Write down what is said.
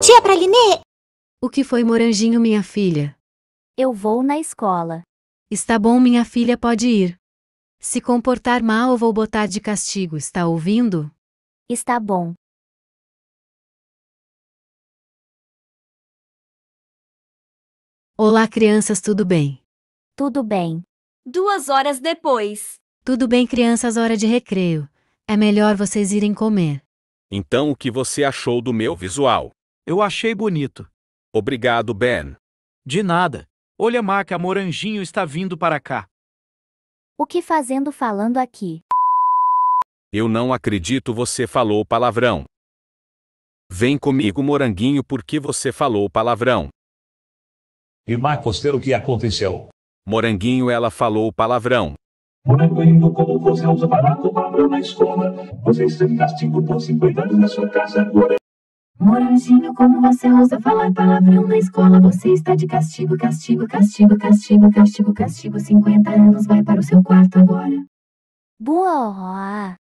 Tia Praline! O que foi, Moranginho, minha filha? Eu vou na escola. Está bom, minha filha pode ir. Se comportar mal, eu vou botar de castigo, está ouvindo? Está bom. Olá, crianças, tudo bem? Tudo bem. Duas horas depois. Tudo bem, crianças, hora de recreio. É melhor vocês irem comer. Então, o que você achou do meu visual? Eu achei bonito. Obrigado, Ben. De nada. Olha, Maca, Moranginho está vindo para cá. O que fazendo falando aqui? Eu não acredito você falou palavrão. Vem comigo, Moranguinho, porque você falou palavrão. E Marcos, o que aconteceu? Moranguinho, ela falou palavrão. Moranguinho, como você usa barato palavrão na escola? Você está em castigo por 50 anos na sua casa, agora? Moranginho, como você ousa falar palavrão na escola? Você está de castigo, castigo, castigo, castigo, castigo, castigo. 50 anos vai para o seu quarto agora. Boa!